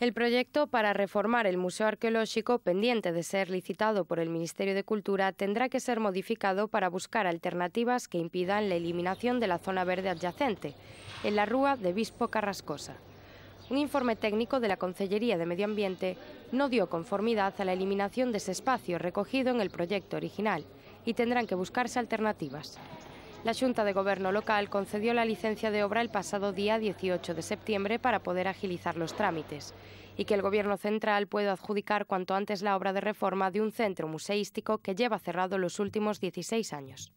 El proyecto para reformar el Museo Arqueológico, pendiente de ser licitado por el Ministerio de Cultura, tendrá que ser modificado para buscar alternativas que impidan la eliminación de la zona verde adyacente, en la Rúa de Bispo Carrascosa. Un informe técnico de la Consellería de Medio Ambiente no dio conformidad a la eliminación de ese espacio recogido en el proyecto original y tendrán que buscarse alternativas. La Junta de Gobierno local concedió la licencia de obra el pasado día 18 de septiembre para poder agilizar los trámites y que el Gobierno central pueda adjudicar cuanto antes la obra de reforma de un centro museístico que lleva cerrado los últimos 16 años.